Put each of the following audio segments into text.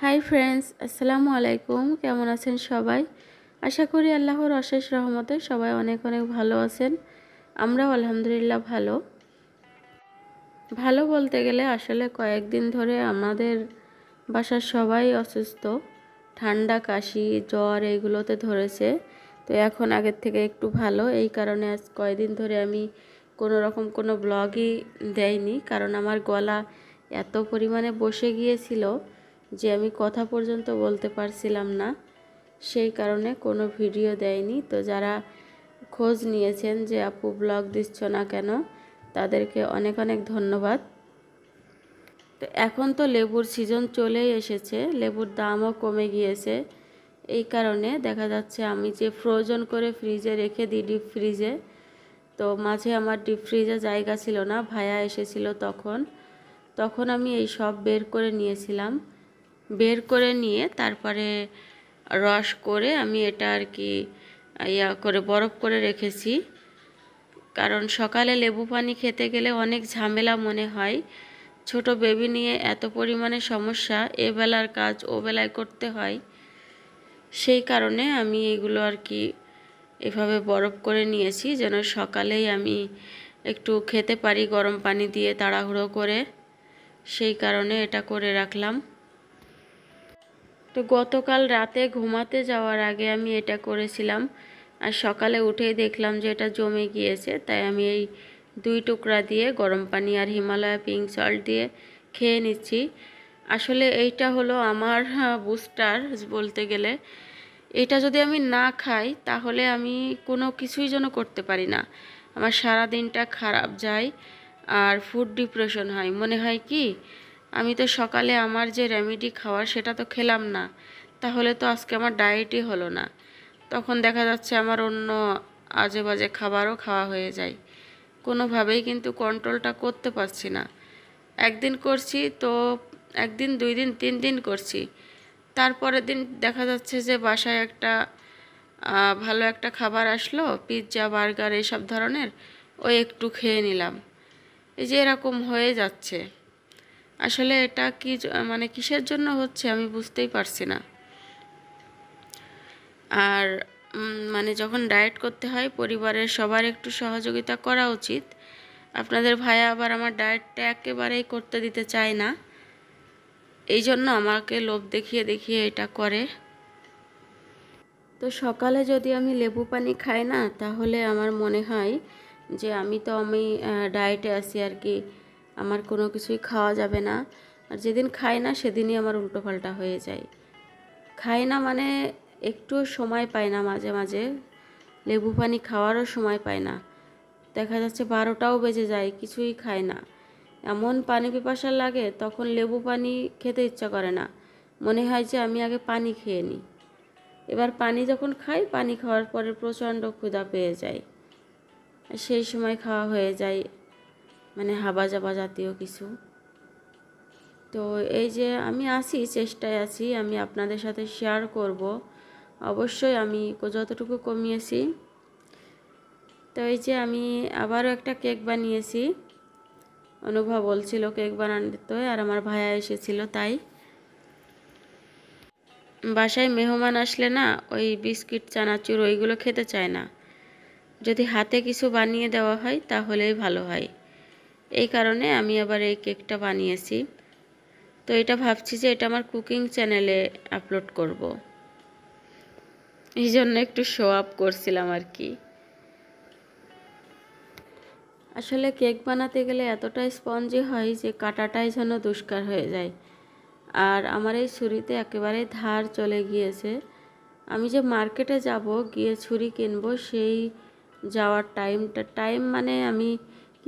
Hi friends আসসালামু আলাইকুম কেমন আছেন সবাই আশা করি আল্লাহর অশেষ রহমতে সবাই অনেক অনেক ভালো আছেন আমরাও আলহামদুলিল্লাহ ভালো ভালো বলতে গেলে আসলে কয়েকদিন ধরে আমাদের বাসার সবাই অসুস্থ ঠান্ডা কাশি জ্বর এইগুলোতে ধরেছে তো এখন আগের থেকে একটু ভালো এই কারণে আজ কয়দিন ধরে আমি কোনো রকম কোনো ব্লগই দেয়নি কারণ আমার গলা এত পরিমাণে বসে গিয়েছিলো যে আমি কথা পর্যন্ত বলতে পারছিলাম না সেই কারণে কোনো ভিডিও দেয়নি তো যারা খোঁজ নিয়েছেন যে আপু ব্লগ দিচ্ছ না কেন তাদেরকে অনেক অনেক ধন্যবাদ তো এখন তো লেবুর সিজন চলেই এসেছে লেবুর দামও কমে গিয়েছে এই কারণে দেখা যাচ্ছে আমি যে ফ্রোজন করে ফ্রিজে রেখে দিই ডিপ ফ্রিজে তো মাঝে আমার ডিপ ফ্রিজে জায়গা ছিল না ভায়া এসেছিল তখন তখন আমি এই সব বের করে নিয়েছিলাম বের করে নিয়ে তারপরে রস করে আমি এটা আর কি ইয়া করে বরফ করে রেখেছি কারণ সকালে লেবু পানি খেতে গেলে অনেক ঝামেলা মনে হয় ছোট বেবি নিয়ে এত পরিমাণে সমস্যা এ বেলার কাজ ও বেলায় করতে হয় সেই কারণে আমি এগুলো আর কি এভাবে বরফ করে নিয়েছি যেন সকালেই আমি একটু খেতে পারি গরম পানি দিয়ে তাড়াহুড়ো করে সেই কারণে এটা করে রাখলাম তো গতকাল রাতে ঘুমাতে যাওয়ার আগে আমি এটা করেছিলাম আর সকালে উঠেই দেখলাম যে এটা জমে গিয়েছে তাই আমি এই দুই টুকরা দিয়ে গরম পানি আর হিমালয়া পিঙ্ক সল্ট দিয়ে খেয়ে নিচ্ছি আসলে এইটা হলো আমার হ্যাঁ, বুস্টার বলতে গেলে এটা যদি আমি না খাই তাহলে আমি কোনো কিছুই যেন করতে পারি না আমার সারা দিনটা খারাপ যায় আর ফুড ডিপ্রেশন হয় মনে হয় কি আমি তো সকালে আমার যে রেমেডি খাওয়ার সেটা তো খেলাম না তাহলে তো আজকে আমার ডায়েটই হলো না তখন দেখা যাচ্ছে আমার অন্য আজে বাজে খাবারও খাওয়া হয়ে যায় কোনোভাবেই কিন্তু কন্ট্রোলটা করতে পারছি না একদিন করছি তো একদিন দুই দিন তিন দিন করছি তারপরের দিন দেখা যাচ্ছে যে বাসায় একটা ভালো একটা খাবার আসলো পিৎজা বার্গার এইসব ধরনের ওই একটু খেয়ে নিলাম এই যে এরকম হয়ে যাচ্ছে আসলে এটা কি মানে কিসের জন্য হচ্ছে আমি বুঝতেই পারছি না আর মানে যখন ডায়েট করতে হয় পরিবারের সবার একটু সহযোগিতা করা উচিত আপনাদের ভাইয়া আবার আমার ডায়েটটা একেবারেই করতে দিতে চায় না এই জন্য আমাকে লোভ দেখিয়ে দেখিয়ে এটা করে তো সকালে যদি আমি লেবু পানি খাই না তাহলে আমার মনে হয় যে আমি তো আমি ডায়েটে আছি আর কি আমার কোনো কিছুই খাওয়া যাবে না আর যেদিন খাই না সেদিনই আমার উল্টোপাল্টা হয়ে যায় খাই না মানে একটু সময় পায় না মাঝে মাঝে লেবু পানি খাওয়ারও সময় পায় না দেখা যাচ্ছে বারোটাও বেজে যায় কিছুই খায় না এমন পানি পিপাসা লাগে তখন লেবু পানি খেতে ইচ্ছা করে না মনে হয় যে আমি আগে পানি খেয়ে নিই এবার পানি যখন খাই পানি খাওয়ার পরে প্রচণ্ড ক্ষুধা পেয়ে যায় সেই সময় খাওয়া হয়ে যায় মানে হাবা জাবা জাতীয় কিছু তো এই যে আমি আছি চেষ্টায় আছি আমি আপনাদের সাথে শেয়ার করব অবশ্যই আমি যতটুকু কমিয়েছি তো এই যে আমি আবারও একটা কেক বানিয়েছি অনুভব বলছিল কেক বানাতে আর আমার ভাইয়া এসেছিল তাই বাসায় মেহমান আসলে না ওই বিস্কিট চানাচুর ওইগুলো খেতে চায় না যদি হাতে কিছু বানিয়ে দেওয়া হয় তাহলেই ভালো হয় এই কারণে আমি আবার এই কেকটা বানিয়েছি তো এটা ভাবছি যে এটা আমার কুকিং চ্যানেলে আপলোড করব। এই জন্য একটু শো আপ করছিলাম আর কি আসলে কেক বানাতে গেলে এতটা স্পঞ্জি হয় যে কাটাটাই যেন দুষ্কার হয়ে যায় আর আমার এই ছুরিতে একেবারে ধার চলে গিয়েছে আমি যে মার্কেটে যাব গিয়ে ছুরি কিনবো সেই যাওয়ার টাইমটা টাইম মানে আমি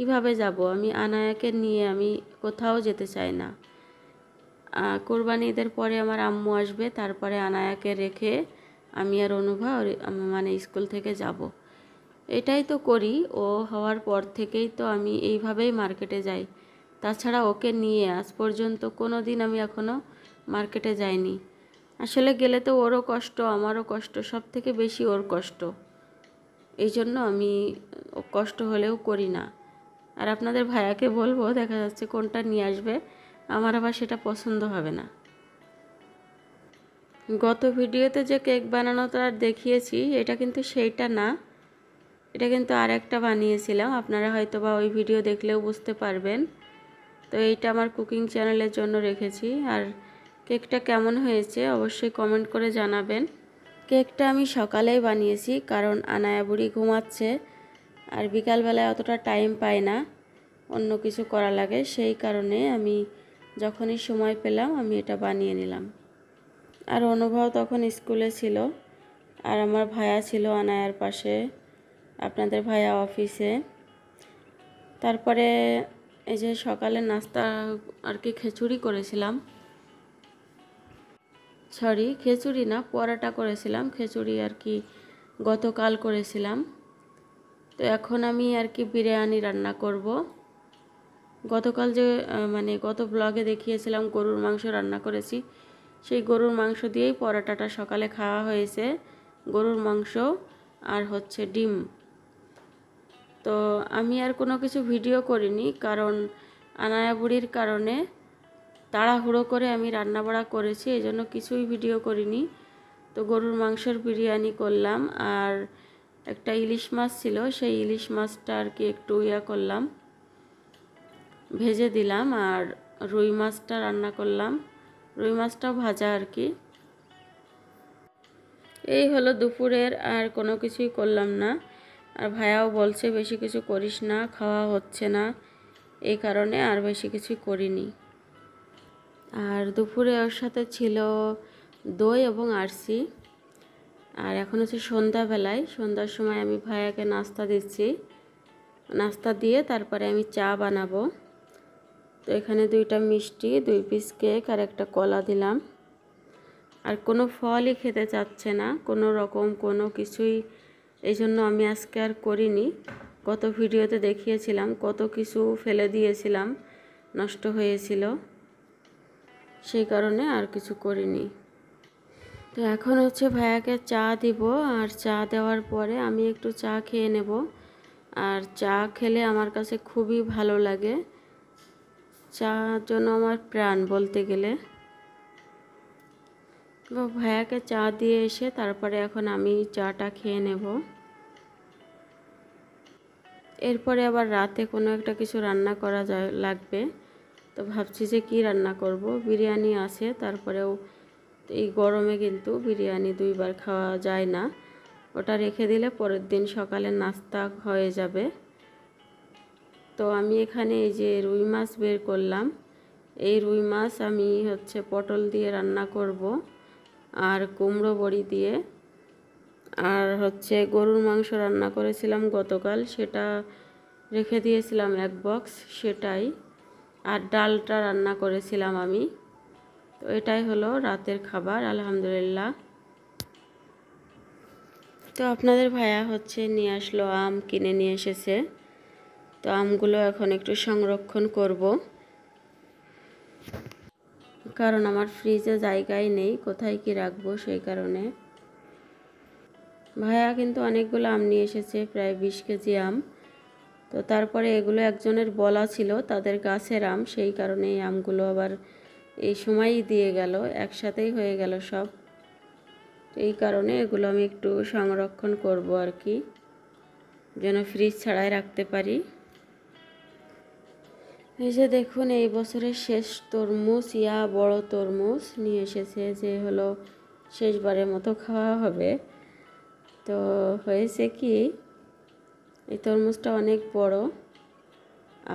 কিভাবে যাব আমি আনায়াকে নিয়ে আমি কোথাও যেতে চাই না কোরবানি ঈদের পরে আমার আম্মু আসবে তারপরে আনায়াকে রেখে আমি আর অনুভা মানে স্কুল থেকে যাব এটাই তো করি ও হওয়ার পর থেকেই তো আমি এইভাবেই মার্কেটে যাই তাছাড়া ওকে নিয়ে আজ পর্যন্ত কোনো দিন আমি এখনও মার্কেটে যাইনি আসলে গেলে তো ওরও কষ্ট আমারও কষ্ট সব থেকে বেশি ওর কষ্ট এই জন্য আমি কষ্ট হলেও করি না আর আপনাদের ভাইয়াকে বলবো দেখা যাচ্ছে কোনটা নিয়ে আসবে আমার আবার সেটা পছন্দ হবে না গত ভিডিওতে যে কেক বানানোটা দেখিয়েছি এটা কিন্তু সেইটা না এটা কিন্তু আর একটা বানিয়েছিলাম আপনারা হয়তো বা ওই ভিডিও দেখলেও বুঝতে পারবেন তো এইটা আমার কুকিং চ্যানেলের জন্য রেখেছি আর কেকটা কেমন হয়েছে অবশ্যই কমেন্ট করে জানাবেন কেকটা আমি সকালেই বানিয়েছি কারণ আনায়াবুড়ি ঘুমাচ্ছে আর বিকালবেলায় অতটা টাইম পাই না অন্য কিছু করা লাগে সেই কারণে আমি যখনই সময় পেলাম আমি এটা বানিয়ে নিলাম আর অনুভব তখন স্কুলে ছিল আর আমার ভায়া ছিল আনায়ার পাশে আপনাদের ভায়া অফিসে তারপরে এই যে সকালে নাস্তা আর কি খেচুড়ি করেছিলাম সরি খেচুড়ি না পরাটা করেছিলাম খেচুড়ি আর কি গতকাল করেছিলাম তো এখন আমি আর কি বিরিয়ানি রান্না করব গতকাল যে মানে গত ব্লগে দেখিয়েছিলাম গরুর মাংস রান্না করেছি সেই গরুর মাংস দিয়েই পরোটাটা সকালে খাওয়া হয়েছে গরুর মাংস আর হচ্ছে ডিম তো আমি আর কোনো কিছু ভিডিও করিনি কারণ আনায়াবুড়ির কারণে তাড়াহুড়ো করে আমি রান্না বাড়া করেছি এজন্য কিছুই ভিডিও করিনি তো গরুর মাংসের বিরিয়ানি করলাম আর একটা ইলিশ মাছ ছিল সেই ইলিশ মাছটা আর কি একটু ইয়া করলাম ভেজে দিলাম আর রুই মাছটা রান্না করলাম রুই মাছটাও ভাজা আর কি এই হলো দুপুরের আর কোনো কিছুই করলাম না আর ভাইয়াও বলছে বেশি কিছু করিস না খাওয়া হচ্ছে না এই কারণে আর বেশি কিছু করিনি আর দুপুরে ওর সাথে ছিল দই এবং আরসি আর এখন হচ্ছে সন্ধ্যাবেলায় সন্ধ্যার সময় আমি ভাইয়াকে নাস্তা দিচ্ছি নাস্তা দিয়ে তারপরে আমি চা বানাবো তো এখানে দুইটা মিষ্টি দুই পিস কেক আর একটা কলা দিলাম আর কোনো ফলই খেতে চাচ্ছে না কোনো রকম কোনো কিছুই এই জন্য আমি আজকে আর করিনি কত ভিডিওতে দেখিয়েছিলাম কত কিছু ফেলে দিয়েছিলাম নষ্ট হয়েছিল সেই কারণে আর কিছু করিনি তো এখন হচ্ছে ভাইয়াকে চা দিব আর চা দেওয়ার পরে আমি একটু চা খেয়ে নেব আর চা খেলে আমার কাছে খুবই ভালো লাগে চা জন্য আমার প্রাণ বলতে গেলে ভাইয়াকে চা দিয়ে এসে তারপরে এখন আমি চাটা খেয়ে নেব এরপরে আবার রাতে কোনো একটা কিছু রান্না করা যায় লাগবে তো ভাবছি যে কি রান্না করব বিরিয়ানি আছে তারপরেও এই গরমে কিন্তু বিরিয়ানি দুইবার খাওয়া যায় না ওটা রেখে দিলে পরের দিন সকালে নাস্তা হয়ে যাবে তো আমি এখানে এই যে রুই মাছ বের করলাম এই রুই মাছ আমি হচ্ছে পটল দিয়ে রান্না করব আর কুমড়ো বড়ি দিয়ে আর হচ্ছে গরুর মাংস রান্না করেছিলাম গতকাল সেটা রেখে দিয়েছিলাম এক বক্স সেটাই আর ডালটা রান্না করেছিলাম আমি তো এটাই হলো রাতের খাবার আলহামদুলিল্লাহ তো আপনাদের ভাইয়া হচ্ছে নিয়ে আসলো আম কিনে নিয়ে এসেছে তো আমগুলো এখন একটু সংরক্ষণ করব কারণ আমার ফ্রিজে জায়গায় নেই কোথায় কি রাখবো সেই কারণে ভাইয়া কিন্তু অনেকগুলো আম নিয়ে এসেছে প্রায় বিশ কেজি আম তো তারপরে এগুলো একজনের বলা ছিল তাদের গাছের আম সেই কারণে এই আমগুলো আবার এই সময়ই দিয়ে গেল একসাথেই হয়ে গেল সব এই কারণে এগুলো আমি একটু সংরক্ষণ করব আর কি যেন ফ্রিজ ছাড়াই রাখতে পারি এই যে দেখুন এই বছরের শেষ তরমুজ ইয়া বড় তরমুজ নিয়ে এসেছে যে হলো শেষবারের মতো খাওয়া হবে তো হয়েছে কি এই তরমুজটা অনেক বড়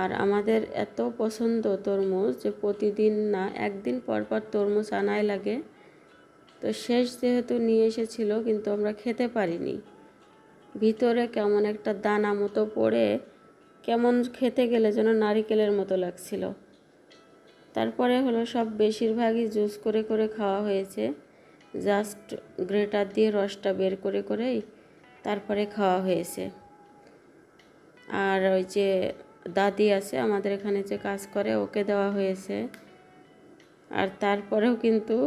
আর আমাদের এত পছন্দ তরমুজ যে প্রতিদিন না একদিন পর পর তরমুজ আনাই লাগে তো শেষ যেহেতু নিয়ে এসেছিল কিন্তু আমরা খেতে পারিনি ভিতরে কেমন একটা দানা মতো পড়ে কেমন খেতে গেলে যেন নারিকেলের মতো লাগছিল তারপরে হলো সব বেশিরভাগই জুস করে করে খাওয়া হয়েছে জাস্ট গ্রেটার দিয়ে রসটা বের করে করেই তারপরে খাওয়া হয়েছে আর ওই যে দাদি আছে আমাদের এখানে যে কাজ করে ওকে দেওয়া হয়েছে আর তারপরেও কিন্তু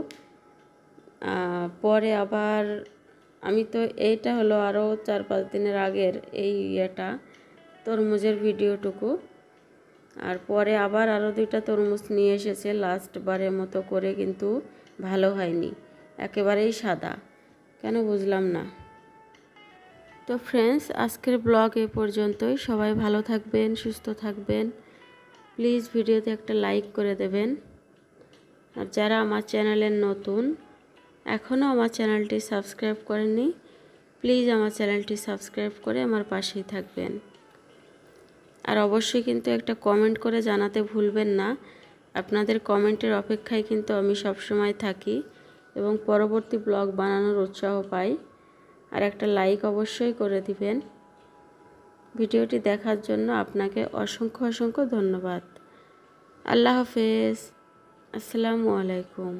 পরে আবার আমি তো এইটা হলো আরও চার পাঁচ দিনের আগের এই ইয়েটা তরমুজের ভিডিওটুকু আর পরে আবার আরও দুইটা তরমুজ নিয়ে এসেছে লাস্টবারের মতো করে কিন্তু ভালো হয়নি একেবারেই সাদা কেন বুঝলাম না তো ফ্রেন্ডস আজকের ব্লগ এ পর্যন্তই সবাই ভালো থাকবেন সুস্থ থাকবেন প্লিজ ভিডিওতে একটা লাইক করে দেবেন আর যারা আমার চ্যানেলের নতুন এখনও আমার চ্যানেলটি সাবস্ক্রাইব করেনি প্লিজ আমার চ্যানেলটি সাবস্ক্রাইব করে আমার পাশেই থাকবেন আর অবশ্যই কিন্তু একটা কমেন্ট করে জানাতে ভুলবেন না আপনাদের কমেন্টের অপেক্ষায় কিন্তু আমি সবসময় থাকি এবং পরবর্তী ব্লগ বানানোর উৎসাহ পাই আর একটা লাইক অবশ্যই করে দিবেন ভিডিওটি দেখার জন্য আপনাকে অসংখ্য অসংখ্য ধন্যবাদ আল্লাহ হাফেজ আসসালামু আলাইকুম